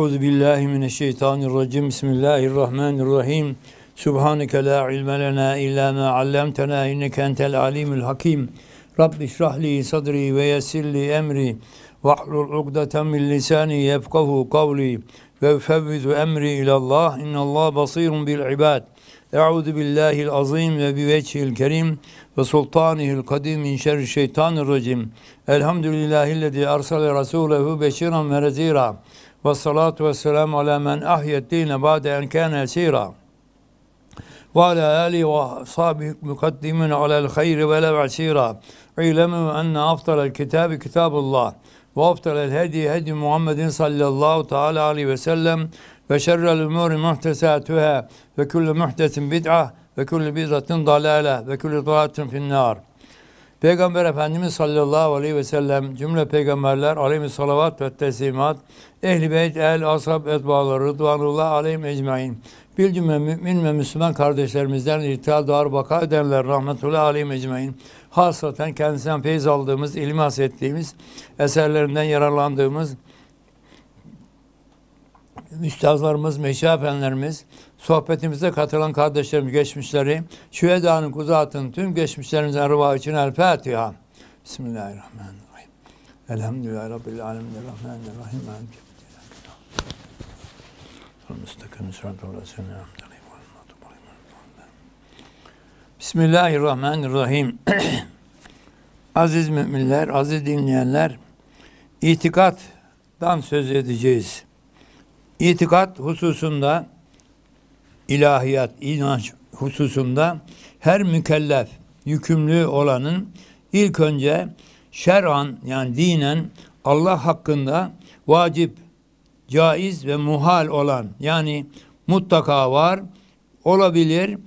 Euzu billahi mineşşeytanirracim. Bismillahirrahmanirrahim. Subhaneke la ilme lena illa ma allamtena inneke entel alimul hakim. Rabbi şrahli sadri ve yessirli emri ve hlul ukdeten min lisani yefkahu kavli ve fevvizu emri İnne Allah, basirun bil ibad. Euzu billahi'l azim ve bi vecihil kerim ve sultanihil kadim min şerri şeytanirracim. Elhamdülillahi'llezî ersele rasûlehu beşiran ve nezîra. والصلاة والسلام على من أحيا الدين بعد أن كان يسيرا وعلى آله وصحبه مقدمين على الخير ولا عسيرا اعلموا أن أفضل الكتاب كتاب الله وأفضل الهدي هدي محمد صلى الله تعالى عليه وسلم وشر الأمور محدثاتها وكل محدث بدعة وكل بدعة ضلالة وكل ضلالة في النار Peygamber Efendimiz sallallahu aleyhi ve sellem cümle peygamberler aleyhi salavat ve teslimat ehli beyt el ashab etbaları rıdvanullah aleyhim ecmain bir cümle mümin ve Müslüman kardeşlerimizden irtihal doğar baka edenler rahmetullahi aleyhim ecmain hasaten kendisinden feyiz aldığımız ilmi hasettiğimiz eserlerinden yararlandığımız müstazlarımız, meşafenlerimiz, sohbetimize katılan kardeşlerim geçmişleri, şu edanın kuzatın tüm geçmişlerimize rıva için El Fatiha. Bismillahirrahmanirrahim. Elhamdülillah Rabbil alemin. Rahmanirrahim. Bismillahirrahmanirrahim. aziz müminler, aziz dinleyenler, itikattan söz edeceğiz. İtikat hususunda ilahiyat, inanç hususunda her mükellef, yükümlü olanın ilk önce şer'an yani dinen Allah hakkında vacip, caiz ve muhal olan yani mutlaka var, olabilir,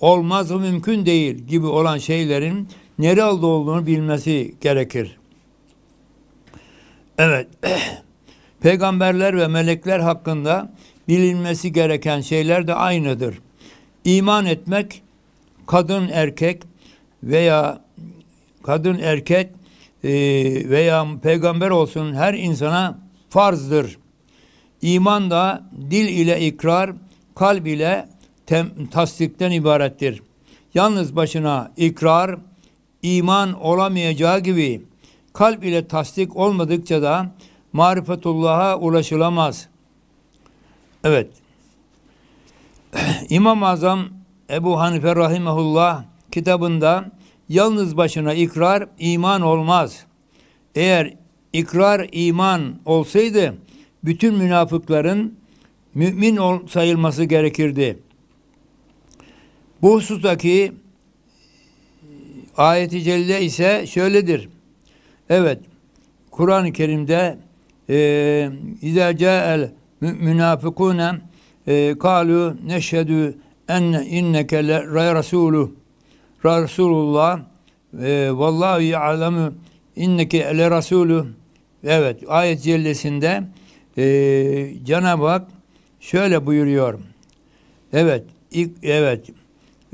olmaz mı mümkün değil gibi olan şeylerin nerede olduğunu bilmesi gerekir. Evet, peygamberler ve melekler hakkında bilinmesi gereken şeyler de aynıdır. İman etmek kadın erkek veya kadın erkek e, veya peygamber olsun her insana farzdır. İman da dil ile ikrar, kalb ile tem, tasdikten ibarettir. Yalnız başına ikrar, iman olamayacağı gibi kalp ile tasdik olmadıkça da marifetullah'a ulaşılamaz.'' Evet. İmam-ı Azam Ebu Hanife Rahimahullah kitabında yalnız başına ikrar iman olmaz. Eğer ikrar iman olsaydı bütün münafıkların mümin ol sayılması gerekirdi. Bu husustaki e, ayeti celle ise şöyledir. Evet, Kur'an-ı Kerim'de اِذَا e, جَاءَ münafıkune e, kalu neşhedü enne inneke le rasulü Resulullah e, vallahi alemü inneke le rasulü evet ayet cellesinde e, Cenab-ı Hak şöyle buyuruyor evet ilk, evet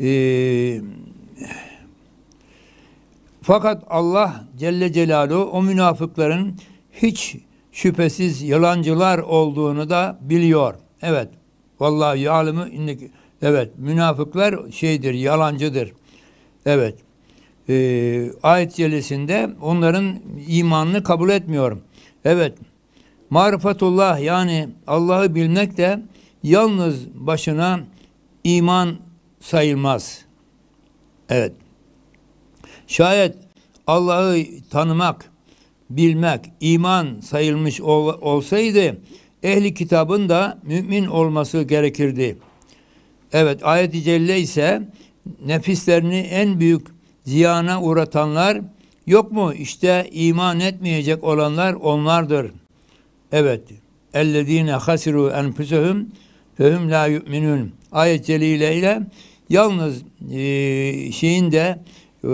e, fakat Allah Celle Celaluhu o münafıkların hiç şüphesiz yalancılar olduğunu da biliyor. Evet. Vallahi yalimi inneki evet münafıklar şeydir, yalancıdır. Evet. Ee, ayet celisinde onların imanını kabul etmiyorum. Evet. Marifetullah yani Allah'ı bilmek de yalnız başına iman sayılmaz. Evet. Şayet Allah'ı tanımak, bilmek iman sayılmış ol, olsaydı ehli kitabın da mümin olması gerekirdi. Evet ayet-i celle ise nefislerini en büyük ziyana uğratanlar yok mu? İşte iman etmeyecek olanlar onlardır. Evet. Ellezine hasiru enfusuhum fehum la yu'minun. Ayet celileyle yalnız e, şeyin de ee,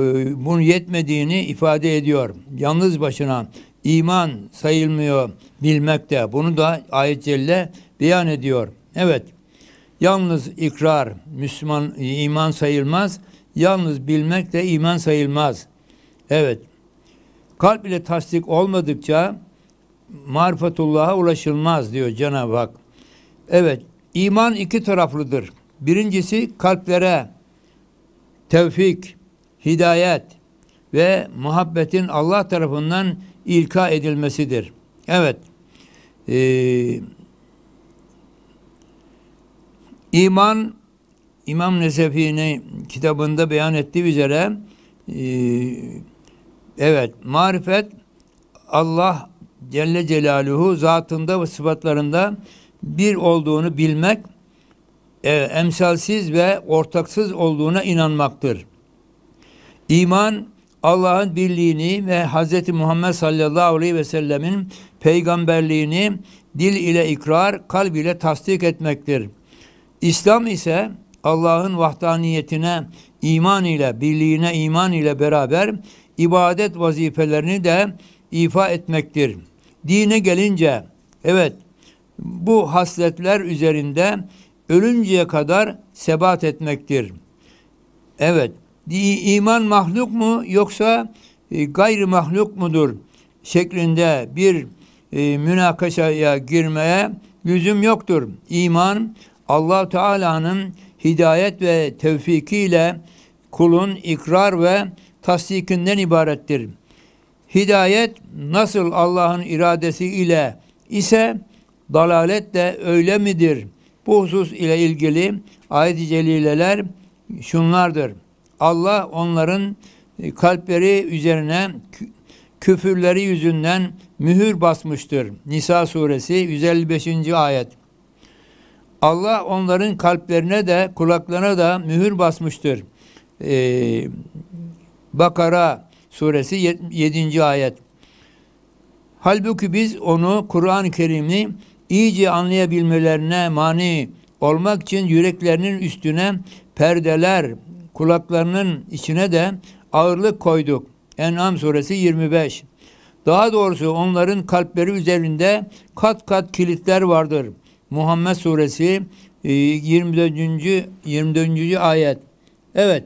bunun yetmediğini ifade ediyor. Yalnız başına iman sayılmıyor bilmekte. Bunu da ayet celle beyan ediyor. Evet. Yalnız ikrar Müslüman iman sayılmaz. Yalnız bilmek de iman sayılmaz. Evet. Kalp ile tasdik olmadıkça marifetullah'a ulaşılmaz diyor Cenab-ı Hak. Evet, iman iki taraflıdır. Birincisi kalplere tevfik, hidayet ve muhabbetin Allah tarafından ilka edilmesidir. Evet, e, iman İmam Nesefi'nin kitabında beyan ettiği üzere e, evet, marifet Allah Celle Celaluhu zatında ve sıfatlarında bir olduğunu bilmek, e, emsalsiz ve ortaksız olduğuna inanmaktır. İman Allah'ın birliğini ve Hz. Muhammed sallallahu aleyhi ve sellemin peygamberliğini dil ile ikrar, kalb ile tasdik etmektir. İslam ise Allah'ın vahdaniyetine iman ile, birliğine iman ile beraber ibadet vazifelerini de ifa etmektir. Dine gelince, evet bu hasletler üzerinde ölünceye kadar sebat etmektir. Evet, iman mahluk mu yoksa e, gayri mahluk mudur şeklinde bir e, münakaşaya girmeye lüzum yoktur. İman Allah Teala'nın hidayet ve tevfikiyle kulun ikrar ve tasdikinden ibarettir. Hidayet nasıl Allah'ın iradesi ile ise dalalet de öyle midir? Bu husus ile ilgili ayet-i celileler şunlardır. Allah onların e, kalpleri üzerine küfürleri yüzünden mühür basmıştır. Nisa suresi 155. ayet. Allah onların kalplerine de kulaklarına da mühür basmıştır. Ee, Bakara suresi 7. ayet. Halbuki biz onu Kur'an-ı Kerim'i iyice anlayabilmelerine mani olmak için yüreklerinin üstüne perdeler, kulaklarının içine de ağırlık koyduk. En'am suresi 25. Daha doğrusu onların kalpleri üzerinde kat kat kilitler vardır. Muhammed suresi 24. E, 24. ayet. Evet.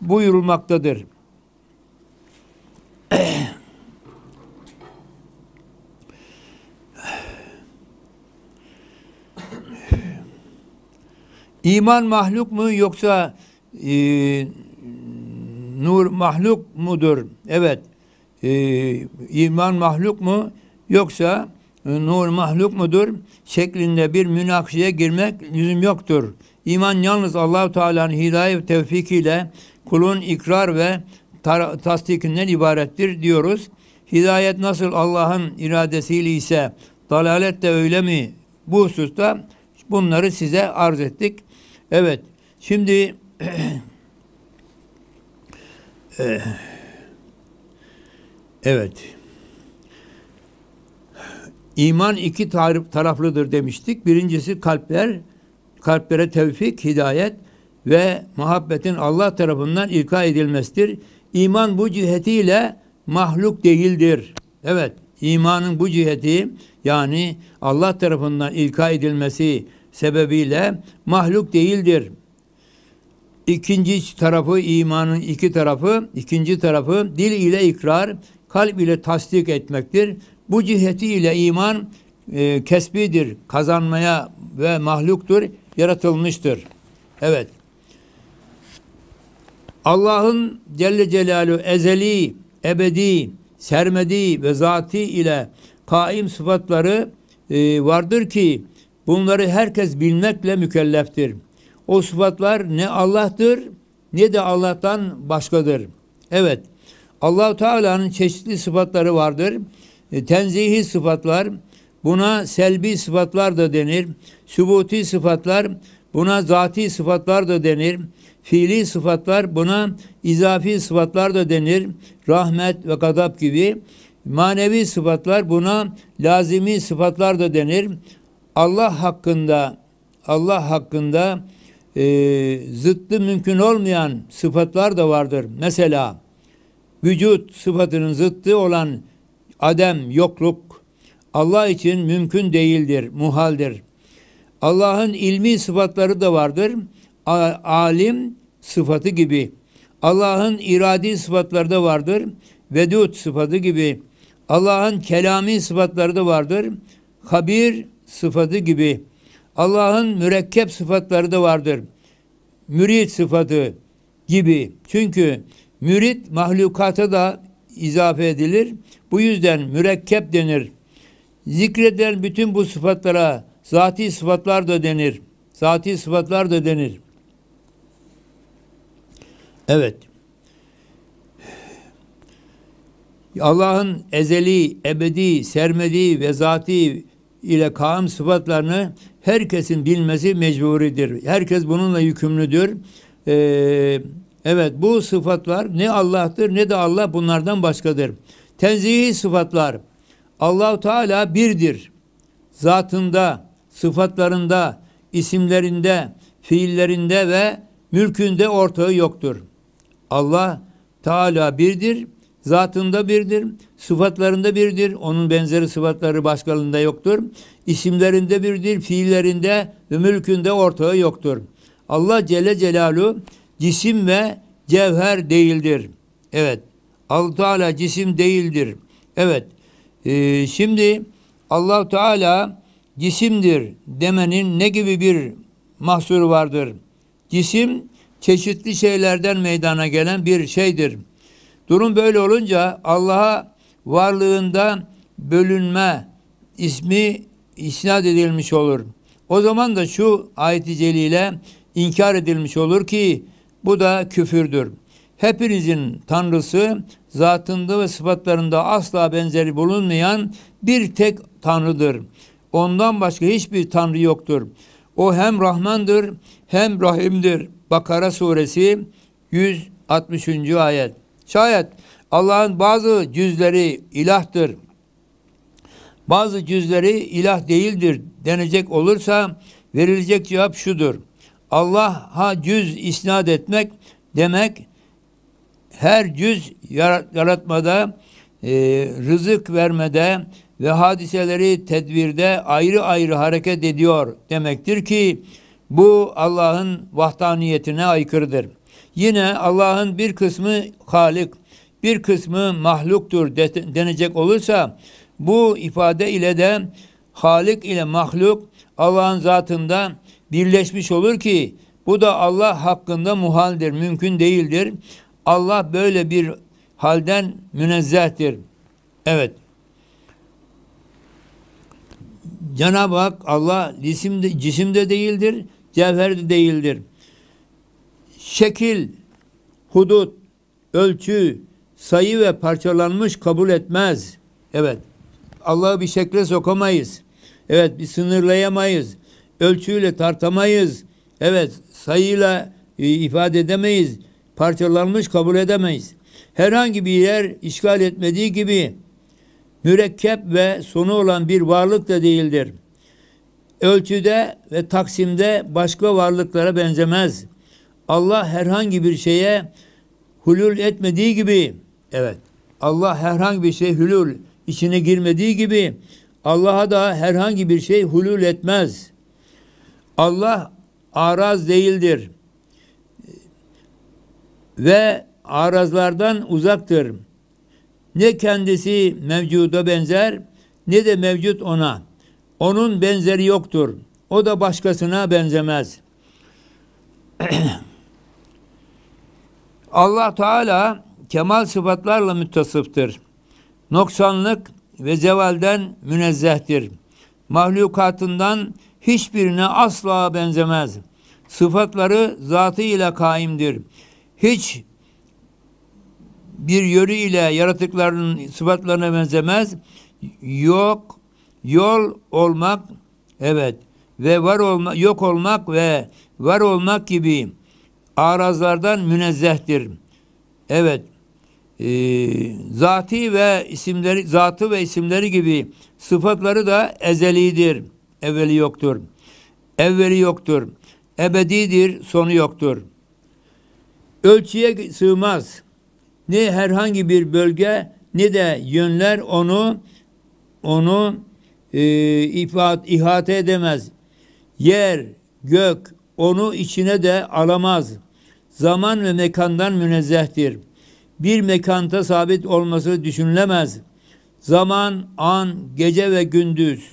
Buyurulmaktadır. İman mahluk mu yoksa e, nur mahluk mudur? Evet. E, iman mahluk mu? Yoksa e, nur mahluk mudur? Şeklinde bir münakşaya girmek lüzum yoktur. İman yalnız Allahu Teala'nın hidayet tevfikiyle kulun ikrar ve tasdikinden ibarettir diyoruz. Hidayet nasıl Allah'ın iradesiyle ise dalalet de öyle mi? Bu hususta bunları size arz ettik. Evet. Şimdi evet. İman iki tarif, taraflıdır demiştik. Birincisi kalpler, kalplere tevfik, hidayet ve muhabbetin Allah tarafından ilka edilmesidir. İman bu cihetiyle mahluk değildir. Evet, imanın bu ciheti yani Allah tarafından ilka edilmesi sebebiyle mahluk değildir. İkinci tarafı imanın iki tarafı, ikinci tarafı dil ile ikrar, kalp ile tasdik etmektir. Bu ciheti ile iman e, kesbidir, kazanmaya ve mahluktur, yaratılmıştır. Evet. Allah'ın Celle Celaluhu ezeli, ebedi, sermedi ve zati ile kaim sıfatları e, vardır ki bunları herkes bilmekle mükelleftir. O sıfatlar ne Allah'tır ne de Allah'tan başkadır. Evet. Allah Teala'nın çeşitli sıfatları vardır. E, tenzihi sıfatlar, buna selbi sıfatlar da denir. Sübuti sıfatlar, buna zati sıfatlar da denir. Fiili sıfatlar, buna izafi sıfatlar da denir. Rahmet ve gadap gibi. Manevi sıfatlar, buna lazimi sıfatlar da denir. Allah hakkında Allah hakkında e, zıttı mümkün olmayan sıfatlar da vardır. Mesela vücut sıfatının zıttı olan adem, yokluk Allah için mümkün değildir, muhaldir. Allah'ın ilmi sıfatları da vardır. alim sıfatı gibi. Allah'ın iradi sıfatları da vardır. Vedud sıfatı gibi. Allah'ın kelami sıfatları da vardır. Habir sıfatı gibi. Allah'ın mürekkep sıfatları da vardır. Mürit sıfatı gibi. Çünkü mürit mahlukata da izafe edilir. Bu yüzden mürekkep denir. Zikredilen bütün bu sıfatlara zati sıfatlar da denir. Zati sıfatlar da denir. Evet. Allah'ın ezeli, ebedi, sermedi ve zati ile kaim sıfatlarını herkesin bilmesi mecburidir. Herkes bununla yükümlüdür. Ee, evet bu sıfatlar ne Allah'tır ne de Allah bunlardan başkadır. Tenzihi sıfatlar. Allahu Teala birdir. Zatında, sıfatlarında, isimlerinde, fiillerinde ve mülkünde ortağı yoktur. Allah Teala birdir Zatında birdir, sıfatlarında birdir. Onun benzeri sıfatları başkalarında yoktur. İsimlerinde birdir, fiillerinde ve mülkünde ortağı yoktur. Allah Celle Celalu, cisim ve cevher değildir. Evet. Allah Teala cisim değildir. Evet. Ee, şimdi Allah Teala cisimdir demenin ne gibi bir mahsuru vardır? Cisim çeşitli şeylerden meydana gelen bir şeydir. Durum böyle olunca Allah'a varlığında bölünme ismi isnat edilmiş olur. O zaman da şu ayet-i celile inkar edilmiş olur ki bu da küfürdür. Hepinizin tanrısı zatında ve sıfatlarında asla benzeri bulunmayan bir tek tanrıdır. Ondan başka hiçbir tanrı yoktur. O hem Rahmandır hem Rahim'dir. Bakara suresi 160. ayet. Şayet Allah'ın bazı cüzleri ilahtır, bazı cüzleri ilah değildir denecek olursa verilecek cevap şudur. Allah'a cüz isnat etmek demek her cüz yaratmada, e, rızık vermede ve hadiseleri tedbirde ayrı ayrı hareket ediyor demektir ki bu Allah'ın vahdaniyetine aykırıdır. Yine Allah'ın bir kısmı Halik, bir kısmı mahluktur denecek olursa bu ifade ile de Halik ile mahluk Allah'ın zatında birleşmiş olur ki bu da Allah hakkında muhaldir, mümkün değildir. Allah böyle bir halden münezzehtir. Evet. Cenab-ı Hak Allah cisimde, cisimde değildir, cevherde değildir şekil, hudut, ölçü, sayı ve parçalanmış kabul etmez. Evet. Allah'ı bir şekle sokamayız. Evet bir sınırlayamayız. Ölçüyle tartamayız. Evet sayıyla e, ifade edemeyiz. Parçalanmış kabul edemeyiz. Herhangi bir yer işgal etmediği gibi mürekkep ve sonu olan bir varlık da değildir. Ölçüde ve taksimde başka varlıklara benzemez. Allah herhangi bir şeye hulul etmediği gibi evet Allah herhangi bir şey hulul içine girmediği gibi Allah'a da herhangi bir şey hulul etmez. Allah araz değildir. Ve arazlardan uzaktır. Ne kendisi mevcuda benzer ne de mevcut ona. Onun benzeri yoktur. O da başkasına benzemez. Allah Teala kemal sıfatlarla müttasıftır. Noksanlık ve zevalden münezzehtir. Mahlukatından hiçbirine asla benzemez. Sıfatları zatıyla kaimdir. Hiç bir yörü ile yaratıkların sıfatlarına benzemez. Yok, yol olmak, evet ve var olma, yok olmak ve var olmak gibi arazlardan münezzehtir. Evet, e, zati ve isimleri, zatı ve isimleri gibi sıfatları da ezelidir. Evveli yoktur. Evveli yoktur. Ebedidir, sonu yoktur. Ölçüye sığmaz. Ne herhangi bir bölge ne de yönler onu onu e, ifat, ihate edemez. Yer, gök onu içine de alamaz.'' zaman ve mekandan münezzehtir. Bir mekanda sabit olması düşünülemez. Zaman, an, gece ve gündüz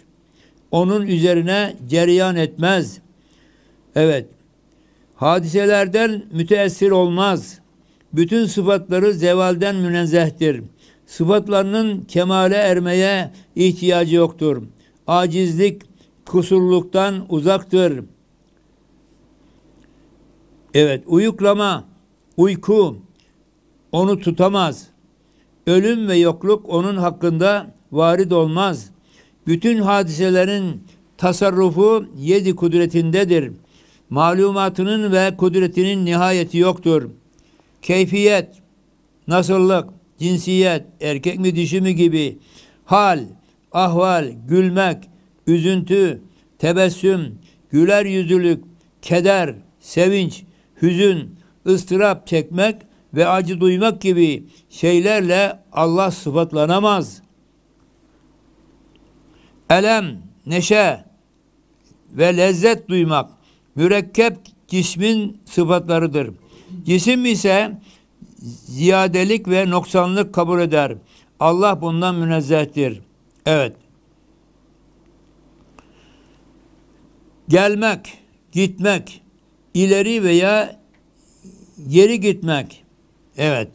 onun üzerine cereyan etmez. Evet, hadiselerden müteessir olmaz. Bütün sıfatları zevalden münezzehtir. Sıfatlarının kemale ermeye ihtiyacı yoktur. Acizlik, kusurluktan uzaktır. Evet uyuklama, uyku onu tutamaz. Ölüm ve yokluk onun hakkında varid olmaz. Bütün hadiselerin tasarrufu yedi kudretindedir. Malumatının ve kudretinin nihayeti yoktur. Keyfiyet, nasıllık, cinsiyet, erkek mi dişi mi gibi, hal, ahval, gülmek, üzüntü, tebessüm, güler yüzlülük, keder, sevinç, hüzün, ıstırap çekmek ve acı duymak gibi şeylerle Allah sıfatlanamaz. Elem, neşe ve lezzet duymak mürekkep cismin sıfatlarıdır. Cisim ise ziyadelik ve noksanlık kabul eder. Allah bundan münezzehtir. Evet. Gelmek, gitmek, ileri veya geri gitmek, evet,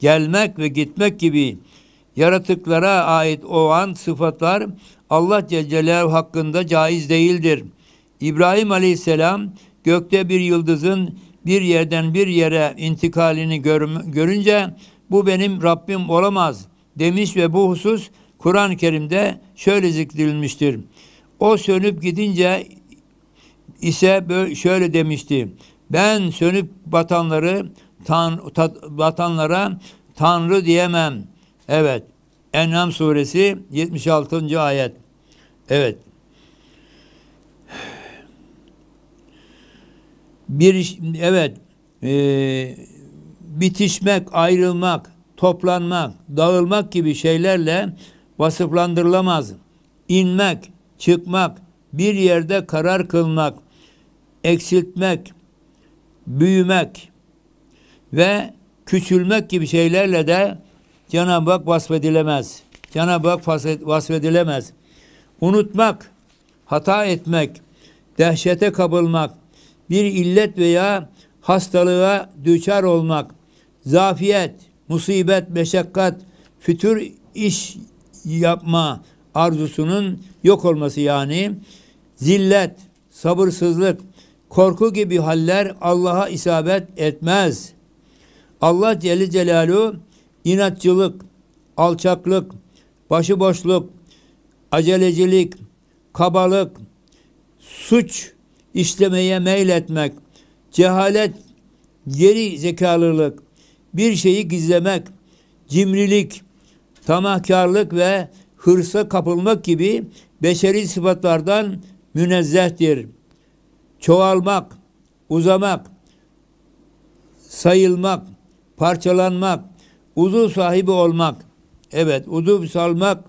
gelmek ve gitmek gibi yaratıklara ait olan sıfatlar Allah Celle hakkında caiz değildir. İbrahim Aleyhisselam gökte bir yıldızın bir yerden bir yere intikalini gör, görünce bu benim Rabbim olamaz demiş ve bu husus Kur'an-ı Kerim'de şöyle zikredilmiştir. O sönüp gidince ise böyle, şöyle demişti. Ben sönüp batanları tan, tat, batanlara Tanrı diyemem. Evet. En'am suresi 76. ayet. Evet. Bir evet e, bitişmek, ayrılmak, toplanmak, dağılmak gibi şeylerle vasıflandırılamaz. İnmek, çıkmak, bir yerde karar kılmak, eksiltmek, büyümek ve küçülmek gibi şeylerle de Cenab-ı Hak vasfedilemez. Cenab-ı Hak vasfedilemez. Unutmak, hata etmek, dehşete kabulmak, bir illet veya hastalığa düçar olmak, zafiyet, musibet, meşakkat, fütür iş yapma arzusunun yok olması yani zillet, sabırsızlık, korku gibi haller Allah'a isabet etmez. Allah Celle Celaluhu inatçılık, alçaklık, başıboşluk, acelecilik, kabalık, suç işlemeye meyletmek, cehalet, geri zekalılık, bir şeyi gizlemek, cimrilik, tamahkarlık ve hırsa kapılmak gibi beşeri sıfatlardan münezzehtir. Çoğalmak, uzamak, sayılmak, parçalanmak, uzuv sahibi olmak. Evet, uzuv salmak,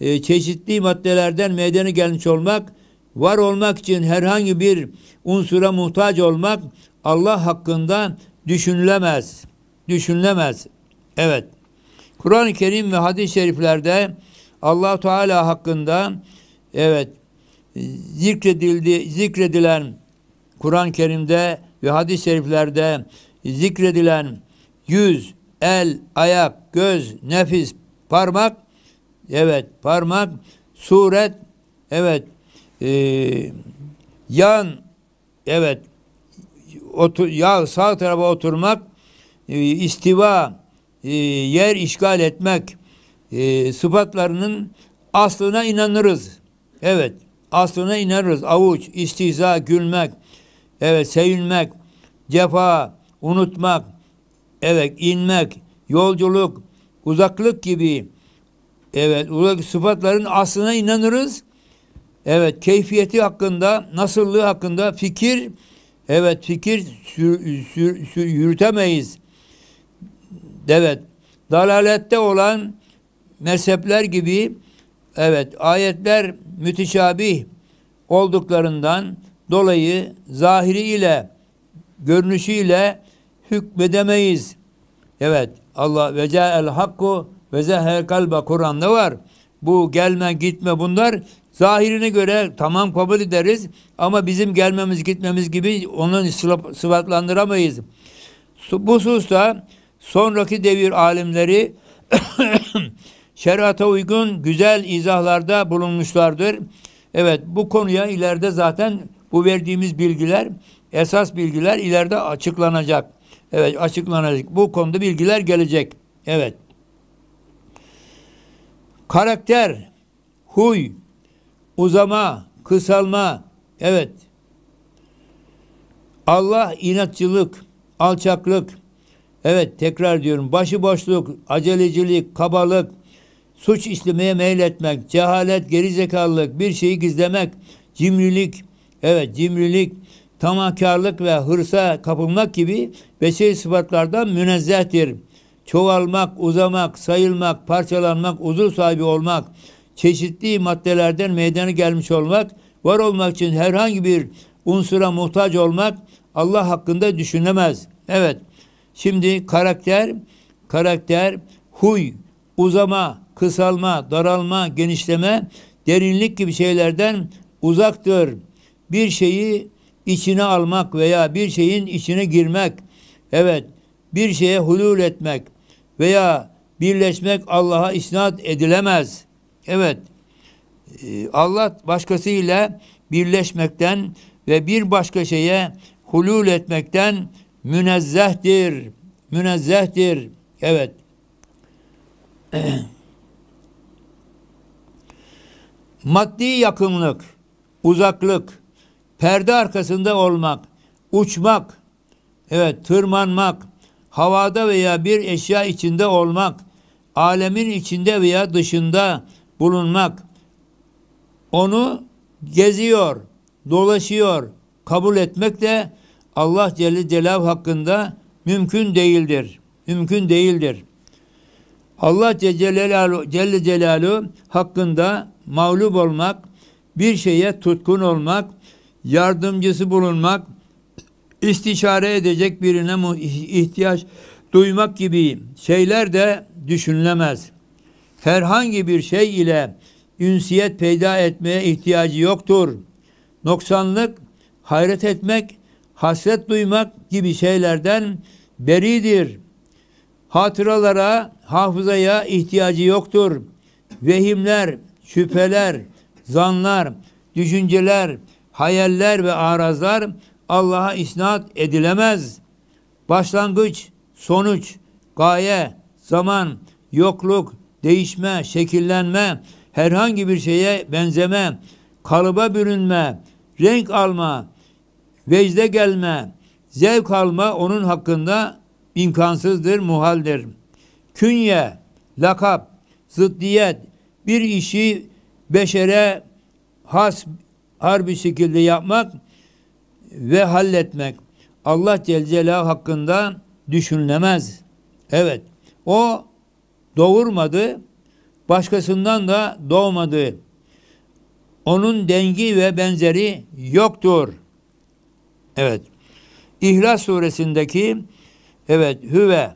e, çeşitli maddelerden meydana gelmiş olmak, var olmak için herhangi bir unsura muhtaç olmak Allah hakkında düşünülemez. Düşünülemez. Evet. Kur'an-ı Kerim ve hadis-i şeriflerde Allah Teala hakkında evet zikredildi, zikredilen Kur'an-ı Kerim'de ve hadis-i şeriflerde zikredilen yüz, el, ayak, göz, nefis, parmak, evet parmak, suret, evet e, yan, evet otur, ya sağ tarafa oturmak, e, istiva, e, yer işgal etmek e, sıfatlarının aslına inanırız. Evet aslına ineriz. Avuç, istiza gülmek, evet sevinmek, cefa, unutmak, evet inmek, yolculuk, uzaklık gibi evet uzak sıfatların aslına inanırız. Evet keyfiyeti hakkında, nasıllığı hakkında fikir evet fikir sür, sür, sür, yürütemeyiz. Evet dalalette olan mezhepler gibi Evet ayetler müteşabih olduklarından dolayı zahiri ile görünüşüyle hükmedemeyiz. Evet Allah ve el hakku ve zeher kalba Kur'an'da var. Bu gelme gitme bunlar zahirine göre tamam kabul ederiz ama bizim gelmemiz gitmemiz gibi onun sıfatlandıramayız. Bu hususta sonraki devir alimleri şerata uygun güzel izahlarda bulunmuşlardır. Evet bu konuya ileride zaten bu verdiğimiz bilgiler esas bilgiler ileride açıklanacak. Evet açıklanacak. Bu konuda bilgiler gelecek. Evet. Karakter, huy, uzama, kısalma. Evet. Allah inatçılık, alçaklık. Evet tekrar diyorum başıboşluk, acelecilik, kabalık, suç işlemeye meyletmek, cehalet, gerizekalılık, bir şeyi gizlemek, cimrilik, evet cimrilik, tamahkarlık ve hırsa kapılmak gibi beşeri sıfatlardan münezzehtir. Çoğalmak, uzamak, sayılmak, parçalanmak, huzur sahibi olmak, çeşitli maddelerden meydana gelmiş olmak, var olmak için herhangi bir unsura muhtaç olmak Allah hakkında düşünemez. Evet, şimdi karakter, karakter, huy, uzama, kısalma, daralma, genişleme, derinlik gibi şeylerden uzaktır. Bir şeyi içine almak veya bir şeyin içine girmek, evet bir şeye hulul etmek veya birleşmek Allah'a isnat edilemez. Evet, e, Allah başkasıyla birleşmekten ve bir başka şeye hulul etmekten münezzehtir. Münezzehtir. Evet. Maddi yakınlık, uzaklık, perde arkasında olmak, uçmak, evet tırmanmak, havada veya bir eşya içinde olmak, alemin içinde veya dışında bulunmak, onu geziyor, dolaşıyor, kabul etmek de Allah Celle Celal hakkında mümkün değildir. Mümkün değildir. Allah Celle Celaluhu, Celle Celaluhu hakkında mağlup olmak, bir şeye tutkun olmak, yardımcısı bulunmak, istişare edecek birine mu ihtiyaç duymak gibi şeyler de düşünülemez. Herhangi bir şey ile ünsiyet peyda etmeye ihtiyacı yoktur. Noksanlık, hayret etmek, hasret duymak gibi şeylerden beridir. Hatıralara, hafızaya ihtiyacı yoktur. Vehimler, şüpheler, zanlar, düşünceler, hayaller ve arazlar Allah'a isnat edilemez. Başlangıç, sonuç, gaye, zaman, yokluk, değişme, şekillenme, herhangi bir şeye benzeme, kalıba bürünme, renk alma, vecde gelme, zevk alma onun hakkında imkansızdır, muhaldir. Künye, lakap, zıddiyet, bir işi beşere has harbi şekilde yapmak ve halletmek Allah Celle Celaluhu hakkında düşünülemez. Evet. O doğurmadı. Başkasından da doğmadı. Onun dengi ve benzeri yoktur. Evet. İhlas suresindeki evet hüve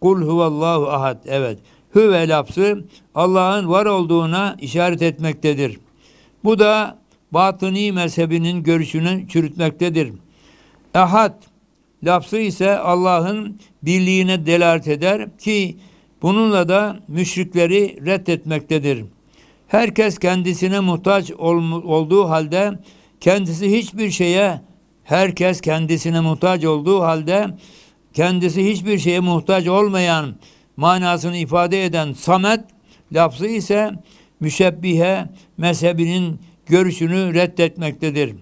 kul huvallahu ahad evet Hüve lafzı Allah'ın var olduğuna işaret etmektedir. Bu da batıni mezhebinin görüşünü çürütmektedir. Ehad lafzı ise Allah'ın birliğine delalet eder ki bununla da müşrikleri reddetmektedir. Herkes kendisine muhtaç olduğu halde kendisi hiçbir şeye herkes kendisine muhtaç olduğu halde kendisi hiçbir şeye muhtaç olmayan manasını ifade eden samet lafzı ise müşebbihe mezhebinin görüşünü reddetmektedir.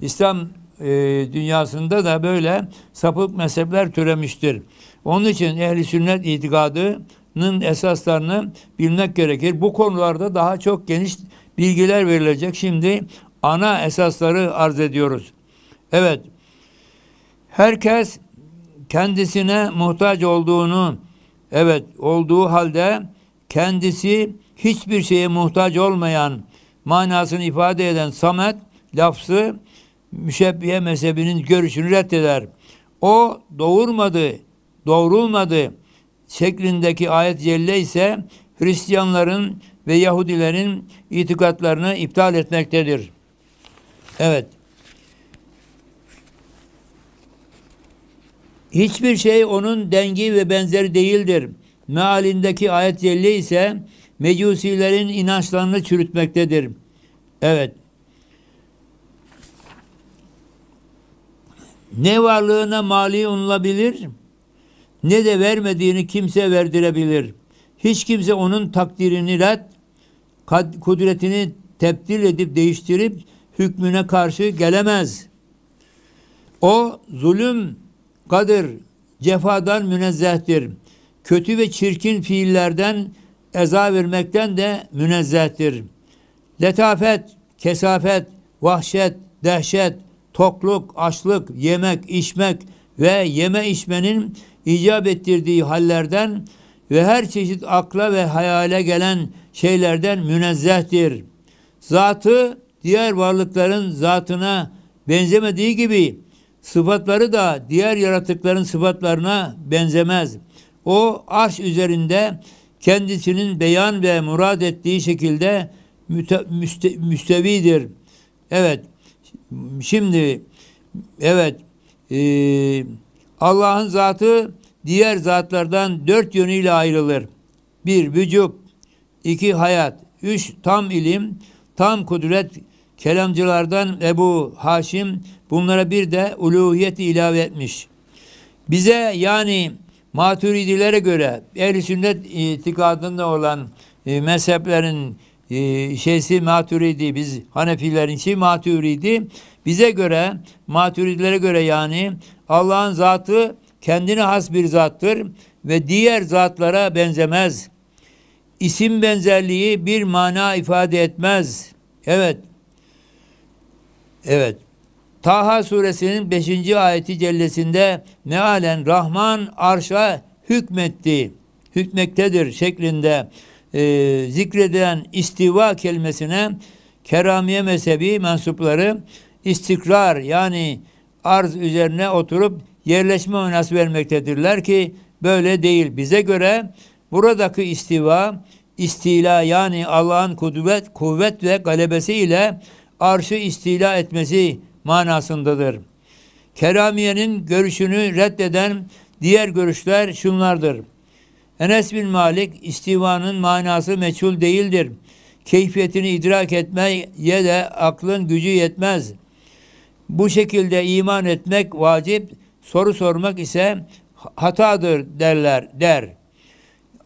İslam e, dünyasında da böyle sapık mezhepler türemiştir. Onun için ehli sünnet itikadının esaslarını bilmek gerekir. Bu konularda daha çok geniş bilgiler verilecek. Şimdi ana esasları arz ediyoruz. Evet. Herkes kendisine muhtaç olduğunu Evet olduğu halde kendisi hiçbir şeye muhtaç olmayan manasını ifade eden samet lafzı müşebbiye mezhebinin görüşünü reddeder. O doğurmadı, doğrulmadı şeklindeki ayet celle ise Hristiyanların ve Yahudilerin itikatlarını iptal etmektedir. Evet. Hiçbir şey onun dengi ve benzeri değildir. Mealindeki ayet 50 ise mecusilerin inançlarını çürütmektedir. Evet. Ne varlığına mali olunabilir ne de vermediğini kimse verdirebilir. Hiç kimse onun takdirini red, kudretini tebdil edip değiştirip hükmüne karşı gelemez. O zulüm Kadir cefadan münezzehtir. Kötü ve çirkin fiillerden eza vermekten de münezzehtir. Letafet, kesafet, vahşet, dehşet, tokluk, açlık, yemek, içmek ve yeme içmenin icap ettirdiği hallerden ve her çeşit akla ve hayale gelen şeylerden münezzehtir. Zatı diğer varlıkların zatına benzemediği gibi Sıfatları da diğer yaratıkların sıfatlarına benzemez. O arş üzerinde kendisinin beyan ve murad ettiği şekilde müte, müste, müstevidir. Evet. Şimdi evet e, Allah'ın zatı diğer zatlardan dört yönüyle ayrılır. Bir vücub, iki hayat, üç tam ilim, tam kudret, Kelamcılardan Ebu Haşim bunlara bir de uluhiyet ilave etmiş. Bize yani maturidilere göre ehl sünnet itikadında olan e, mezheplerin e, şeysi maturidi biz Hanefilerin şey maturidi bize göre maturidilere göre yani Allah'ın zatı kendine has bir zattır ve diğer zatlara benzemez. İsim benzerliği bir mana ifade etmez. Evet Evet. Taha suresinin 5. ayeti cellesinde mealen Rahman arşa hükmetti, hükmektedir şeklinde e, zikredilen istiva kelimesine keramiye mezhebi mensupları istikrar yani arz üzerine oturup yerleşme manası vermektedirler ki böyle değil. Bize göre buradaki istiva istila yani Allah'ın kudret, kuvvet ve galebesi ile arşı istila etmesi manasındadır. Keramiye'nin görüşünü reddeden diğer görüşler şunlardır. Enes bin Malik istivanın manası meçhul değildir. Keyfiyetini idrak etmeye de aklın gücü yetmez. Bu şekilde iman etmek vacip, soru sormak ise hatadır derler der.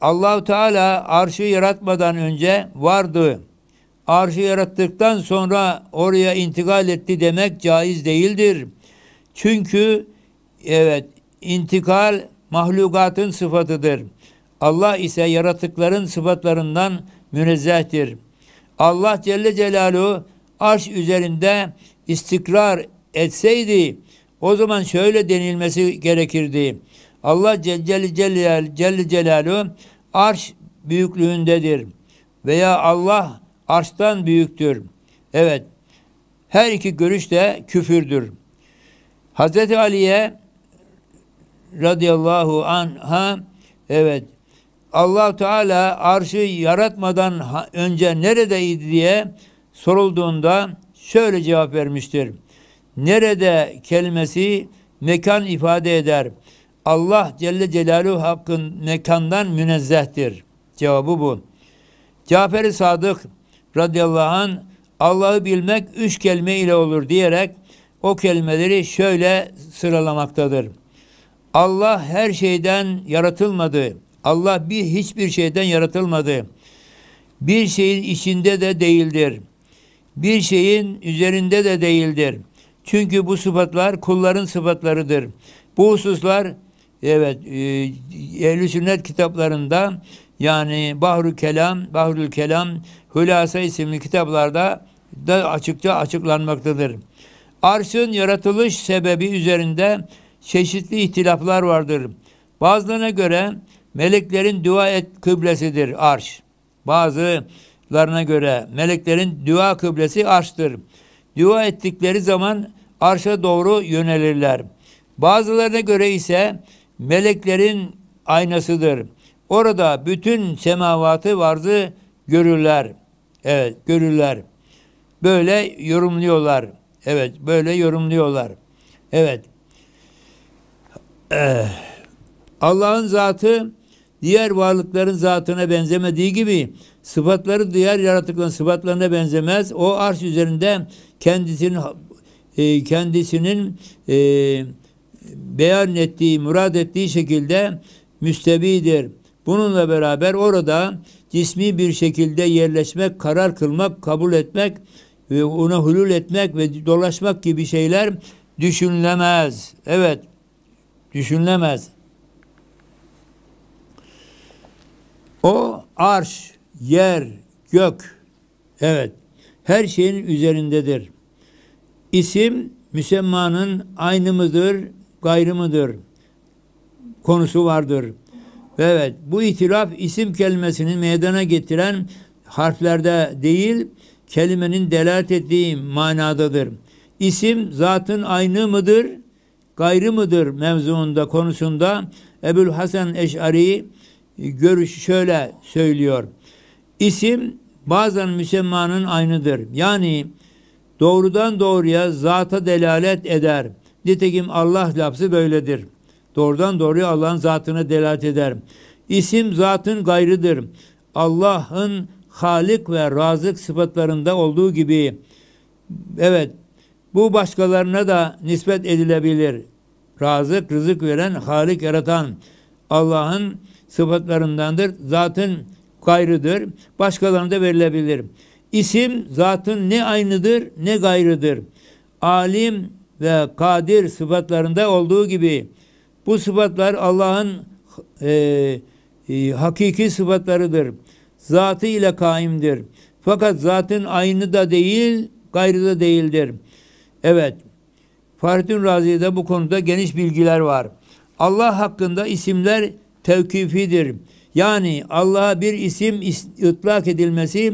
Allahu Teala arşı yaratmadan önce vardı arşı yarattıktan sonra oraya intikal etti demek caiz değildir. Çünkü evet intikal mahlukatın sıfatıdır. Allah ise yaratıkların sıfatlarından münezzehtir. Allah Celle Celaluhu arş üzerinde istikrar etseydi o zaman şöyle denilmesi gerekirdi. Allah Celle, Celle, Celle Celaluhu arş büyüklüğündedir. Veya Allah arştan büyüktür. Evet, her iki görüş de küfürdür. Hazreti Ali'ye radıyallahu anha evet Allah Teala arşı yaratmadan önce neredeydi diye sorulduğunda şöyle cevap vermiştir. Nerede kelimesi mekan ifade eder. Allah Celle Celaluhu hakkın mekandan münezzehtir. Cevabı bu. Cafer-i Sadık radıyallahu an Allah'ı bilmek üç kelime ile olur diyerek o kelimeleri şöyle sıralamaktadır. Allah her şeyden yaratılmadı. Allah bir hiçbir şeyden yaratılmadı. Bir şeyin içinde de değildir. Bir şeyin üzerinde de değildir. Çünkü bu sıfatlar kulların sıfatlarıdır. Bu hususlar evet e, ehl sünnet kitaplarında yani Bahru Kelam, Bahrül Kelam Hülasa isimli kitaplarda da açıkça açıklanmaktadır. Arşın yaratılış sebebi üzerinde çeşitli ihtilaflar vardır. Bazılarına göre meleklerin dua et kıblesidir arş. Bazılarına göre meleklerin dua kıblesi arştır. Dua ettikleri zaman arşa doğru yönelirler. Bazılarına göre ise meleklerin aynasıdır. Orada bütün semavatı vardı görürler. Evet görürler. Böyle yorumluyorlar. Evet böyle yorumluyorlar. Evet. Ee, Allah'ın zatı diğer varlıkların zatına benzemediği gibi sıfatları diğer yaratıkların sıfatlarına benzemez. O arş üzerinde kendisinin e, kendisinin e, beyan ettiği, murad ettiği şekilde müstebidir. Bununla beraber orada cismi bir şekilde yerleşmek, karar kılmak, kabul etmek, ona hulul etmek ve dolaşmak gibi şeyler düşünülemez. Evet, düşünülemez. O arş, yer, gök, evet, her şeyin üzerindedir. İsim, müsemmanın aynı mıdır, gayrı mıdır konusu vardır. Evet bu itiraf isim kelimesini meydana getiren harflerde değil kelimenin delalet ettiği manadadır. İsim zatın aynı mıdır gayrı mıdır mevzuunda konusunda Ebul Hasan Eş'ari e, görüşü şöyle söylüyor. İsim bazen müsemmanın aynıdır. Yani doğrudan doğruya zata delalet eder. Nitekim Allah lafzı böyledir doğrudan doğruya Allah'ın zatına delalet eder. İsim zatın gayrıdır. Allah'ın halik ve razık sıfatlarında olduğu gibi evet bu başkalarına da nispet edilebilir. Razık, rızık veren, halik yaratan Allah'ın sıfatlarındandır. Zatın gayrıdır. Başkalarına da verilebilir. İsim zatın ne aynıdır ne gayrıdır. Alim ve kadir sıfatlarında olduğu gibi bu sıfatlar Allah'ın e, e, hakiki sıfatlarıdır. Zatı ile kaimdir. Fakat zatın aynı da değil, gayrı da değildir. Evet, Fahrettin Razi'de bu konuda geniş bilgiler var. Allah hakkında isimler tevkifidir. Yani Allah'a bir isim ıtlak edilmesi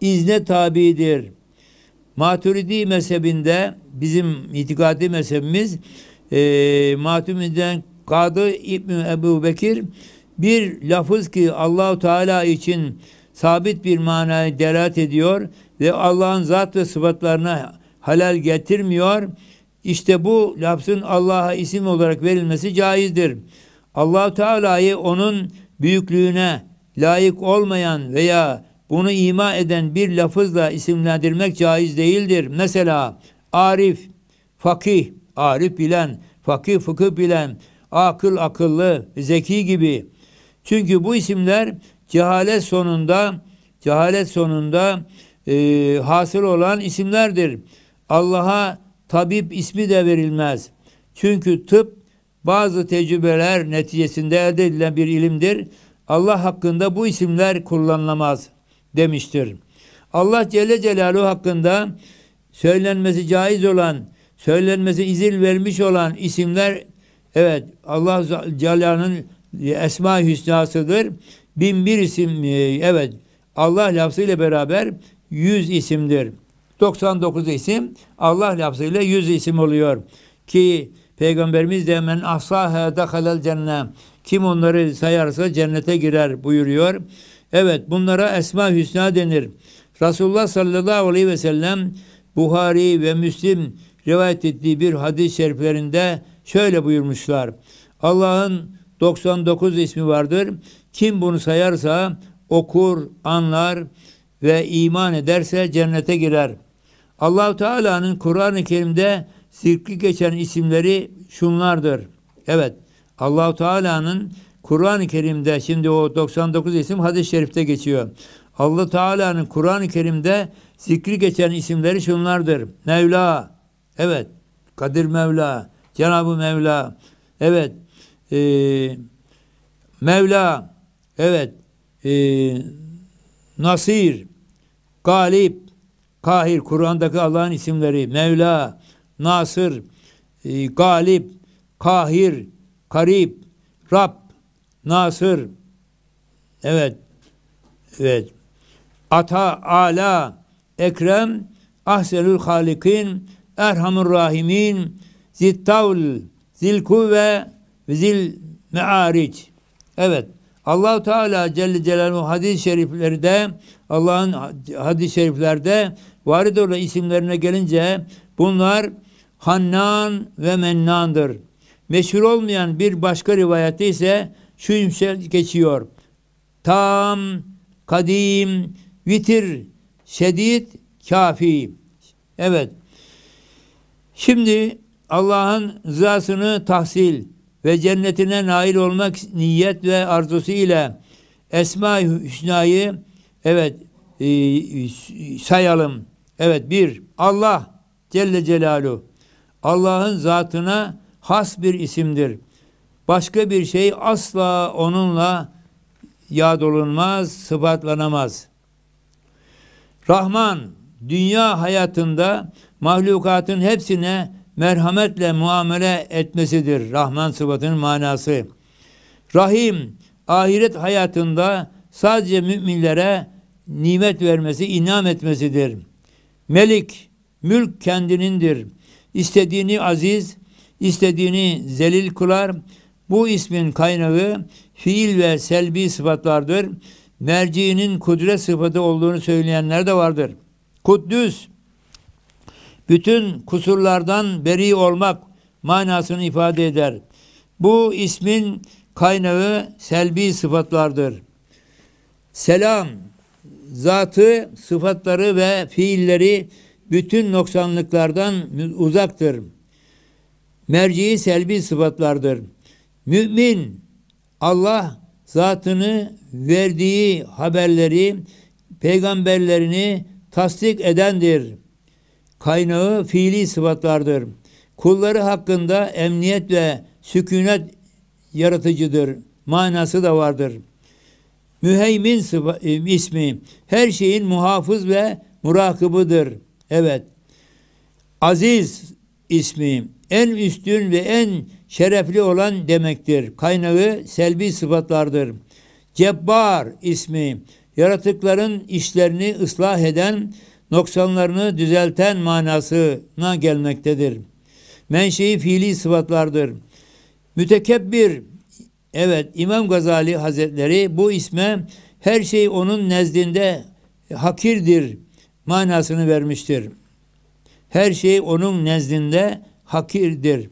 izne tabidir. Maturidi mezhebinde bizim itikadi mezhebimiz e, Maturidi'den Kadı İbni Ebu Bekir bir lafız ki Allahu Teala için sabit bir manayı derat ediyor ve Allah'ın zat ve sıfatlarına halal getirmiyor. İşte bu lafzın Allah'a isim olarak verilmesi caizdir. Allahu Teala'yı onun büyüklüğüne layık olmayan veya bunu ima eden bir lafızla isimlendirmek caiz değildir. Mesela arif, fakih, arif bilen, fakih fıkıh bilen, akıl akıllı, zeki gibi. Çünkü bu isimler cehalet sonunda cehalet sonunda e, hasıl olan isimlerdir. Allah'a tabip ismi de verilmez. Çünkü tıp bazı tecrübeler neticesinde elde edilen bir ilimdir. Allah hakkında bu isimler kullanılamaz demiştir. Allah Celle Celaluhu hakkında söylenmesi caiz olan, söylenmesi izin vermiş olan isimler Evet Allah Celal'ın e, Esma Hüsna'sıdır. Bin bir isim e, evet Allah lafzıyla beraber yüz isimdir. 99 isim Allah lafzıyla yüz isim oluyor. Ki Peygamberimiz de men ahsaha dakhalel cennet. Kim onları sayarsa cennete girer buyuruyor. Evet bunlara Esma Hüsna denir. Resulullah sallallahu aleyhi ve sellem Buhari ve Müslim rivayet ettiği bir hadis-i şeriflerinde şöyle buyurmuşlar. Allah'ın 99 ismi vardır. Kim bunu sayarsa okur, anlar ve iman ederse cennete girer. Allahu Teala'nın Kur'an-ı Kerim'de zikri geçen isimleri şunlardır. Evet. Allahu Teala'nın Kur'an-ı Kerim'de şimdi o 99 isim hadis-i şerifte geçiyor. Allah Teala'nın Kur'an-ı Kerim'de zikri geçen isimleri şunlardır. Mevla, evet, Kadir Mevla, Cenab-ı Mevla evet e, Mevla evet e, Nasir Galip Kahir Kur'an'daki Allah'ın isimleri Mevla Nasır e, Galip Kahir Karib Rab Nasır evet evet Ata Ala Ekrem Ahselül Halikin Erhamur Rahimin zil tavl, zil kuvve ve zil meariç. Evet. Allahu Teala Celle Celaluhu hadis-i şeriflerde Allah'ın hadis-i şeriflerde varid olan isimlerine gelince bunlar Hannan ve Mennan'dır. Meşhur olmayan bir başka rivayette ise şu imsel geçiyor. Tam, kadim, vitir, şedid, kafi. Evet. Şimdi Allah'ın rızasını tahsil ve cennetine nail olmak niyet ve arzusu ile Esma-i Hüsna'yı evet e, e, sayalım. Evet bir Allah Celle Celaluhu Allah'ın zatına has bir isimdir. Başka bir şey asla onunla yad olunmaz, sıfatlanamaz. Rahman dünya hayatında mahlukatın hepsine merhametle muamele etmesidir Rahman sıfatının manası. Rahim ahiret hayatında sadece müminlere nimet vermesi, inam etmesidir. Melik mülk kendinindir. İstediğini aziz, istediğini zelil kılar. Bu ismin kaynağı fiil ve selbi sıfatlardır. Merciinin kudret sıfatı olduğunu söyleyenler de vardır. Kuddüs bütün kusurlardan beri olmak manasını ifade eder. Bu ismin kaynağı selbi sıfatlardır. Selam, zatı, sıfatları ve fiilleri bütün noksanlıklardan uzaktır. Merciği selbi sıfatlardır. Mümin, Allah zatını verdiği haberleri, peygamberlerini tasdik edendir.'' kaynağı fiili sıfatlardır. Kulları hakkında emniyet ve sükunet yaratıcıdır. Manası da vardır. Müheymin e, ismi her şeyin muhafız ve murakıbıdır. Evet. Aziz ismi en üstün ve en şerefli olan demektir. Kaynağı selbi sıfatlardır. Cebbar ismi yaratıkların işlerini ıslah eden noksanlarını düzelten manasına gelmektedir. Menşei fiili sıfatlardır. Mütekebbir, evet İmam Gazali Hazretleri bu isme her şey onun nezdinde hakirdir manasını vermiştir. Her şey onun nezdinde hakirdir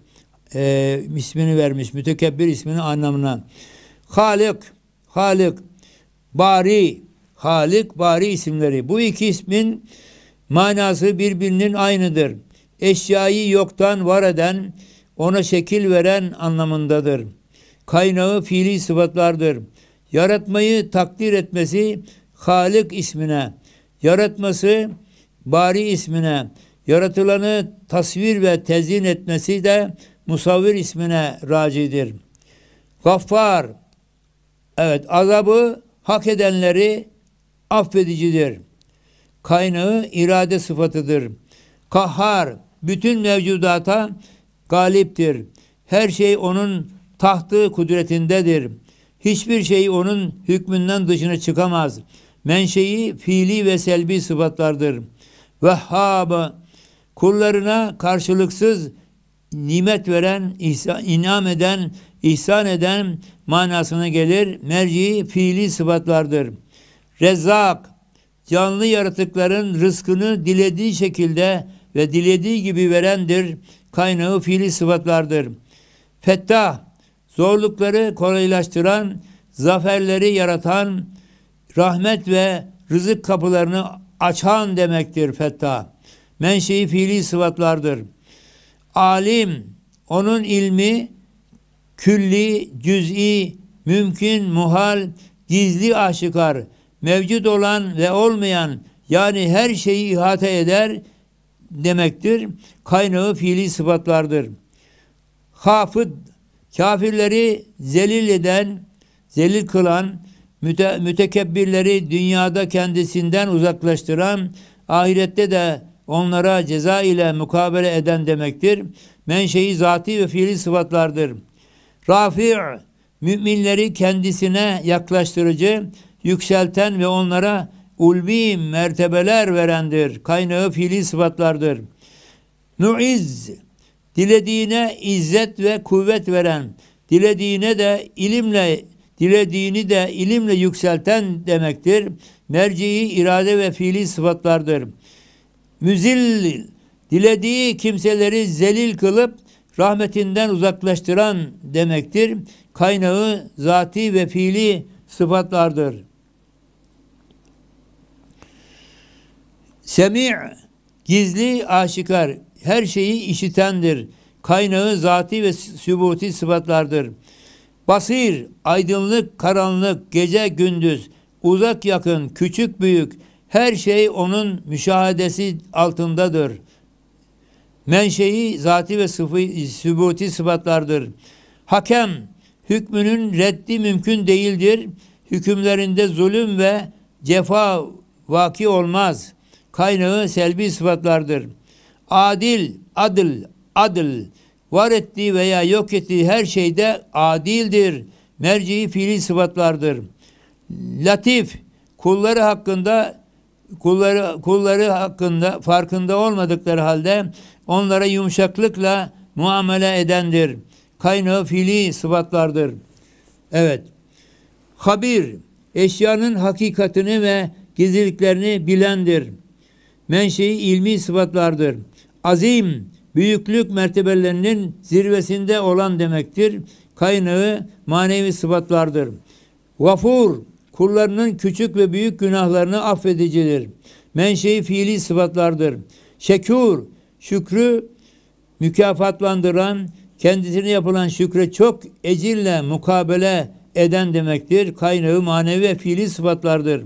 e, ismini vermiş. Mütekebbir ismini anlamına. Halik, Halik, Bari, Halik, Bari isimleri. Bu iki ismin Manası birbirinin aynıdır. Eşyayı yoktan var eden, ona şekil veren anlamındadır. Kaynağı fiili sıfatlardır. Yaratmayı takdir etmesi Halik ismine, yaratması Bari ismine, yaratılanı tasvir ve tezin etmesi de Musavvir ismine racidir. Gaffar, evet azabı hak edenleri affedicidir.'' kaynağı irade sıfatıdır. Kahhar bütün mevcudata galiptir. Her şey onun tahtı kudretindedir. Hiçbir şey onun hükmünden dışına çıkamaz. Menşei fiili ve selbi sıfatlardır. Vehhab kullarına karşılıksız nimet veren, ihsan, inam eden, ihsan eden manasına gelir. Merci fiili sıfatlardır. Rezzak canlı yaratıkların rızkını dilediği şekilde ve dilediği gibi verendir. Kaynağı fiili sıfatlardır. Fettah, zorlukları kolaylaştıran, zaferleri yaratan, rahmet ve rızık kapılarını açan demektir fettah. Menşei fiili sıfatlardır. Alim, onun ilmi külli, cüz'i, mümkün, muhal, gizli aşikar, mevcut olan ve olmayan yani her şeyi ihate eder demektir. Kaynağı fiili sıfatlardır. Hafıd, kafirleri zelil eden, zelil kılan, müte, mütekebbirleri dünyada kendisinden uzaklaştıran, ahirette de onlara ceza ile mukabele eden demektir. Menşei zati ve fiili sıfatlardır. Rafi' müminleri kendisine yaklaştırıcı, yükselten ve onlara ulvi mertebeler verendir. Kaynağı fiili sıfatlardır. Nuiz, dilediğine izzet ve kuvvet veren, dilediğine de ilimle, dilediğini de ilimle yükselten demektir. Merciyi irade ve fiili sıfatlardır. Müzil, dilediği kimseleri zelil kılıp rahmetinden uzaklaştıran demektir. Kaynağı zati ve fiili sıfatlardır.'' Semi' gizli aşikar her şeyi işitendir. Kaynağı zati ve sübuti sıfatlardır. Basir, aydınlık, karanlık, gece, gündüz, uzak yakın, küçük büyük, her şey onun müşahadesi altındadır. Menşei zati ve sıfı, sübuti sıfatlardır. Hakem, hükmünün reddi mümkün değildir. Hükümlerinde zulüm ve cefa vaki olmaz kaynağı selbi sıfatlardır. Adil, adıl, adıl, var ettiği veya yok ettiği her şeyde adildir. Merci fiili sıfatlardır. Latif, kulları hakkında kulları kulları hakkında farkında olmadıkları halde onlara yumuşaklıkla muamele edendir. Kaynağı fiili sıfatlardır. Evet. Habir eşyanın hakikatini ve gizliliklerini bilendir menşei ilmi sıfatlardır. Azim, büyüklük mertebelerinin zirvesinde olan demektir. Kaynağı manevi sıfatlardır. Gafur, kullarının küçük ve büyük günahlarını affedicidir. Menşei fiili sıfatlardır. Şekur, şükrü mükafatlandıran, kendisine yapılan şükre çok ecille mukabele eden demektir. Kaynağı manevi ve fiili sıfatlardır.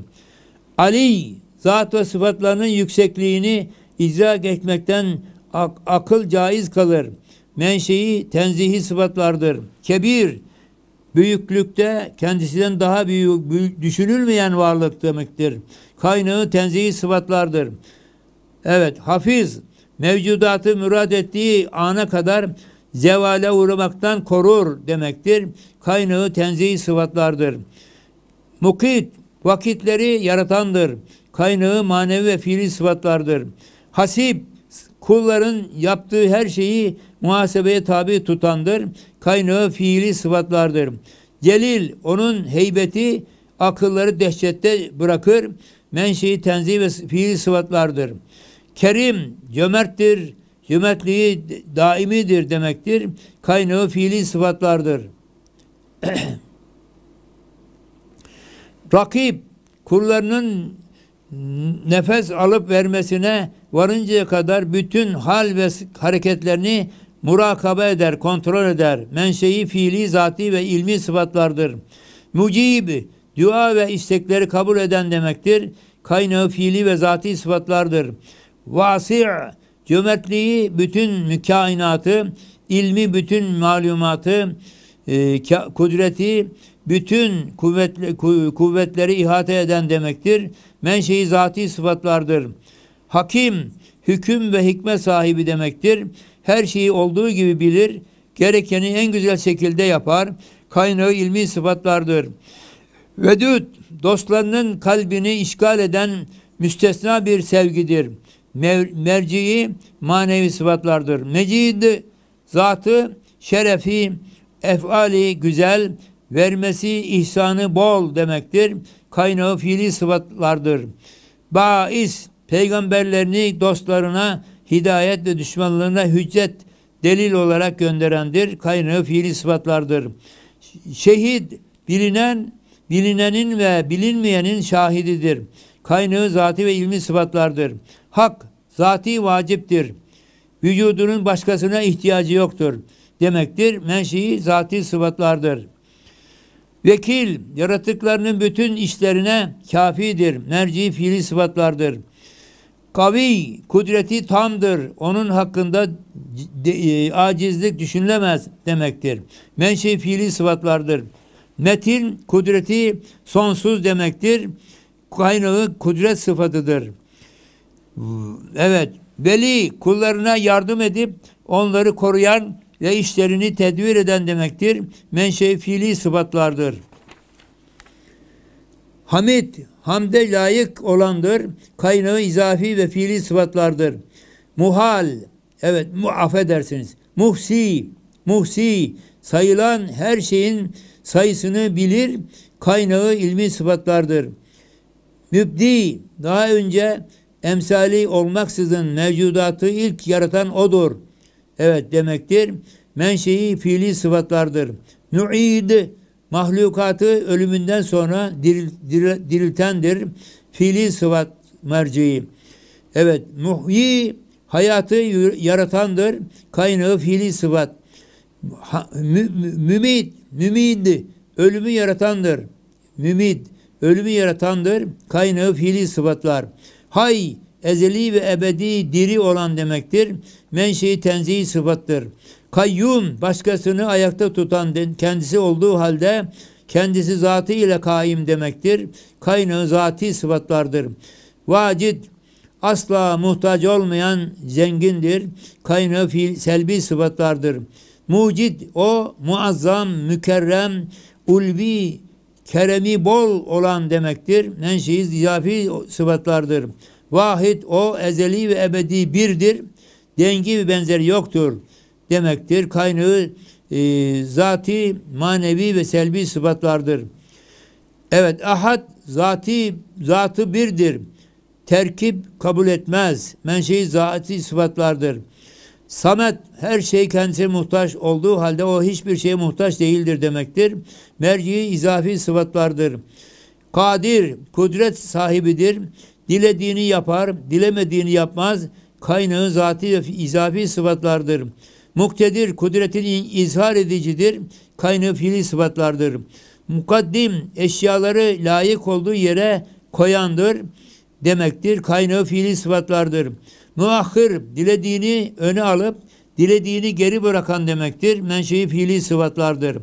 Ali zat ve sıfatlarının yüksekliğini icra etmekten ak akıl caiz kalır. Menşei tenzihi sıfatlardır. Kebir, büyüklükte kendisinden daha büyük, büyük düşünülmeyen varlık demektir. Kaynağı tenzihi sıfatlardır. Evet, hafiz, mevcudatı mürad ettiği ana kadar zevale uğramaktan korur demektir. Kaynağı tenzihi sıfatlardır. Mukit, vakitleri yaratandır kaynağı manevi ve fiili sıfatlardır. Hasip kulların yaptığı her şeyi muhasebeye tabi tutandır. Kaynağı fiili sıfatlardır. Celil onun heybeti akılları dehşette bırakır. Menşei tenzih ve fiili sıfatlardır. Kerim cömerttir. Cömertliği daimidir demektir. Kaynağı fiili sıfatlardır. Rakip kullarının nefes alıp vermesine varıncaya kadar bütün hal ve hareketlerini murakabe eder, kontrol eder. Menşei fiili, zati ve ilmi sıfatlardır. Mucib, dua ve istekleri kabul eden demektir. Kaynağı fiili ve zati sıfatlardır. Vasi' cömertliği bütün kainatı, ilmi bütün malumatı, e, kudreti, bütün kuvvetle, kuvvetleri ihate eden demektir. Menşei zati sıfatlardır. Hakim, hüküm ve hikme sahibi demektir. Her şeyi olduğu gibi bilir, gerekeni en güzel şekilde yapar. Kaynağı ilmi sıfatlardır. Vedud, dostlarının kalbini işgal eden müstesna bir sevgidir. Mer merciyi manevi sıfatlardır. Mecid, zatı, şerefi, efali, güzel, Vermesi ihsanı bol demektir. Kaynağı fiili sıfatlardır. Baiz peygamberlerini dostlarına hidayet ve düşmanlarına hüccet delil olarak gönderendir. Kaynağı fiili sıfatlardır. Şehit bilinen, bilinenin ve bilinmeyenin şahididir. Kaynağı zati ve ilmi sıfatlardır. Hak zati vaciptir. Vücudunun başkasına ihtiyacı yoktur demektir. Menşei zati sıfatlardır. Vekil, yaratıklarının bütün işlerine kafidir. Merci fiili sıfatlardır. Kavi, kudreti tamdır. Onun hakkında e, acizlik düşünülemez demektir. Menşe fiili sıfatlardır. Metin, kudreti sonsuz demektir. Kaynağı kudret sıfatıdır. Evet, veli kullarına yardım edip onları koruyan ve işlerini tedbir eden demektir. Menşe fiili sıfatlardır. Hamid, hamde layık olandır. Kaynağı izafi ve fiili sıfatlardır. Muhal, evet muaf edersiniz. Muhsi, muhsi, sayılan her şeyin sayısını bilir. Kaynağı ilmi sıfatlardır. Mübdi, daha önce emsali olmaksızın mevcudatı ilk yaratan odur. Evet demektir. Menşei fiili sıfatlardır. Nu'id mahlukatı ölümünden sonra diril, diril, diriltendir. Fiili sıfat merceği. Evet muhyi hayatı yaratandır. Kaynağı fiili sıfat. Mü, mümid, mümid ölümü yaratandır. Mümid ölümü yaratandır. Kaynağı fiili sıfatlar. Hay ezeli ve ebedi diri olan demektir. Menşei tenzihi sıfattır. Kayyum başkasını ayakta tutan kendisi olduğu halde kendisi zatı ile kaim demektir. Kaynağı zati sıfatlardır. Vacid asla muhtaç olmayan zengindir. Kaynağı fiil, selbi sıfatlardır. Mucid o muazzam, mükerrem, ulvi, keremi bol olan demektir. Menşei izafi sıfatlardır. Vahid o ezeli ve ebedi birdir. Dengi ve benzeri yoktur demektir. Kaynağı e, zati, manevi ve selbi sıfatlardır. Evet ahad zati, zatı birdir. Terkip kabul etmez. Menşei zati sıfatlardır. Samet her şey kendisine muhtaç olduğu halde o hiçbir şeye muhtaç değildir demektir. Merci izafi sıfatlardır. Kadir kudret sahibidir. Dilediğini yapar, dilemediğini yapmaz. Kaynağın zatî ve izafi sıfatlardır. Muktedir, kudretini izhar edicidir. Kaynağı fiili sıfatlardır. Mukaddim, eşyaları layık olduğu yere koyandır demektir. Kaynağı fiili sıfatlardır. Muahhir, dilediğini öne alıp dilediğini geri bırakan demektir. Menşei fiili sıfatlardır.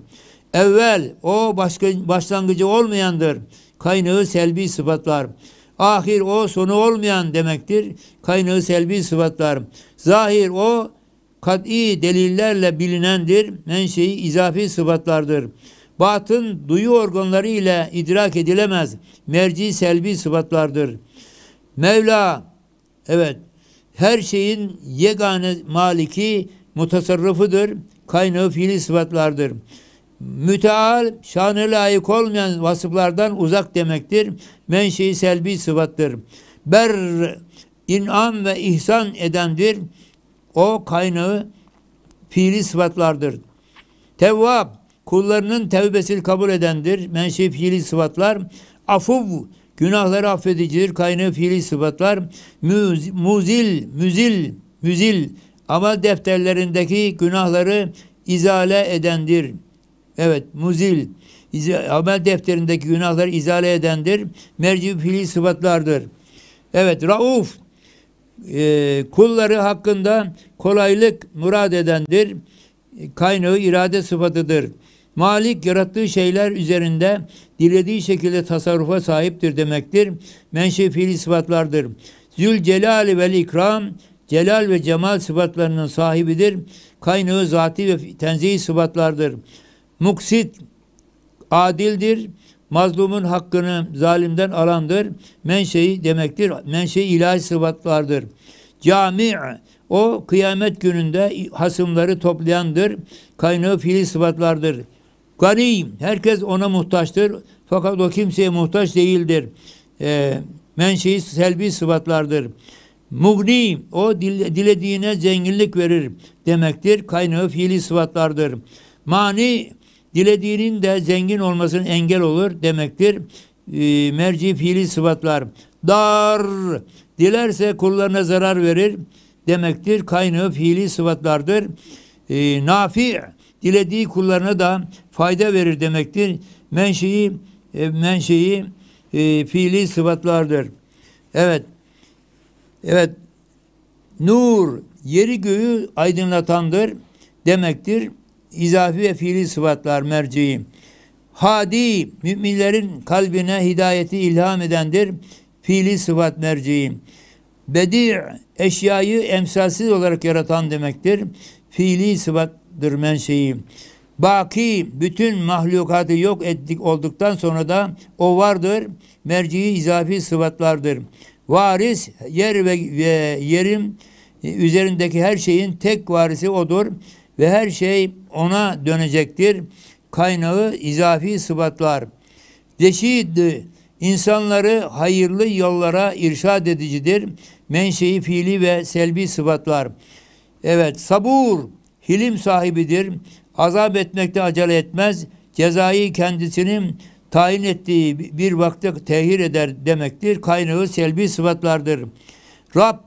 Evvel, o başka, başlangıcı olmayandır. Kaynağı selbi sıfatlar. Ahir o sonu olmayan demektir. Kaynağı selbi sıfatlar. Zahir o kat'i delillerle bilinendir. Menşei izafi sıfatlardır. Batın duyu organları ile idrak edilemez. Merci selbi sıfatlardır. Mevla evet her şeyin yegane maliki mutasarrıfıdır. Kaynağı fiili sıfatlardır müteal şanı layık olmayan vasıflardan uzak demektir. Menşei selbi sıfattır. Ber inan ve ihsan edendir. O kaynağı fiili sıfatlardır. Tevvab kullarının tevbesini kabul edendir. Menşei fiili sıfatlar. Afuv günahları affedicidir. Kaynağı fiili sıfatlar. Müz, muzil, müzil, müzil amel defterlerindeki günahları izale edendir.'' Evet muzil amel defterindeki günahları izale edendir. Merci fili sıfatlardır. Evet rauf e, kulları hakkında kolaylık murad edendir. Kaynağı irade sıfatıdır. Malik yarattığı şeyler üzerinde dilediği şekilde tasarrufa sahiptir demektir. Menşe fiili sıfatlardır. Zül celali ve ikram celal ve cemal sıfatlarının sahibidir. Kaynağı zati ve tenzih sıfatlardır. Muksit adildir. Mazlumun hakkını zalimden alandır. Menşei demektir. Menşei ilahi sıfatlardır. Cami' o kıyamet gününde hasımları toplayandır. Kaynağı fiili sıfatlardır. Gariyim. Herkes ona muhtaçtır. Fakat o kimseye muhtaç değildir. E, menşei selbi sıfatlardır. Mugni o dilediğine zenginlik verir demektir. Kaynağı fiili sıfatlardır. Mani dilediğinin de zengin olmasının engel olur demektir. E, merci fiili sıfatlar. Dar, dilerse kullarına zarar verir demektir. Kaynağı fiili sıfatlardır. E, nafi, dilediği kullarına da fayda verir demektir. Menşeyi, e, menşeyi e, fiili sıfatlardır. Evet, evet. Nur, yeri göğü aydınlatandır demektir izafi ve fiili sıfatlar merciği. Hadi müminlerin kalbine hidayeti ilham edendir. Fiili sıfat merciği. Bedi eşyayı emsalsiz olarak yaratan demektir. Fiili sıfattır menşei. Baki bütün mahlukatı yok ettik olduktan sonra da o vardır. Merciği izafi sıfatlardır. Varis yer ve, ve yerin üzerindeki her şeyin tek varisi odur ve her şey ona dönecektir. Kaynağı izafi sıfatlar. Reşid insanları hayırlı yollara irşad edicidir. Menşei fiili ve selbi sıfatlar. Evet sabur hilim sahibidir. Azap etmekte acele etmez. Cezayı kendisinin tayin ettiği bir vakte tehir eder demektir. Kaynağı selbi sıfatlardır. Rab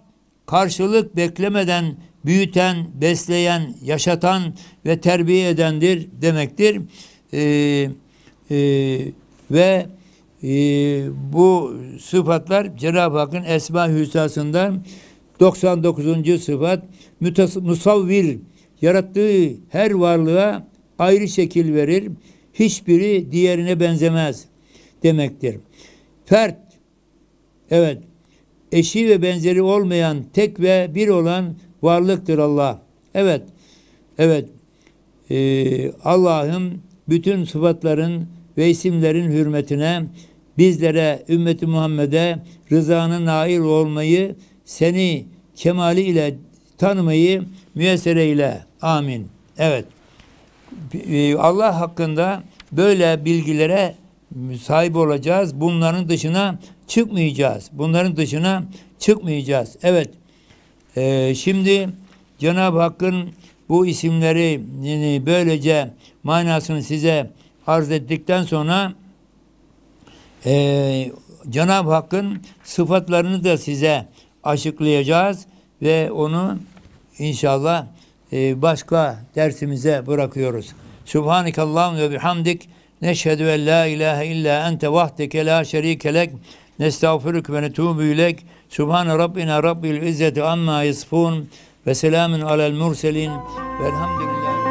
karşılık beklemeden büyüten, besleyen, yaşatan ve terbiye edendir demektir. E, e, ve e, bu sıfatlar Cenab-ı Hakk'ın Esma Hüsna'sında 99. sıfat musavvir yarattığı her varlığa ayrı şekil verir. Hiçbiri diğerine benzemez demektir. Fert evet eşi ve benzeri olmayan tek ve bir olan varlıktır Allah. Evet, evet. Ee, Allah'ım bütün sıfatların ve isimlerin hürmetine bizlere, ümmeti Muhammed'e rızanı nail olmayı, seni kemali ile tanımayı müyesser eyle. Amin. Evet. Ee, Allah hakkında böyle bilgilere sahip olacağız. Bunların dışına çıkmayacağız. Bunların dışına çıkmayacağız. Evet. Ee, şimdi Cenab-ı Hakk'ın bu isimleri yani böylece manasını size arz ettikten sonra e, Cenab-ı Hakk'ın sıfatlarını da size açıklayacağız ve onu inşallah e, başka dersimize bırakıyoruz. Subhanakallah ve bihamdik neşhedü en la ilahe illa ente vahdeke la şerike lek nestağfiruk ve netubu ilek Subhan Rabbina Rabbil İzzeti amma yasifun ve selamun alel murselin velhamdülillahi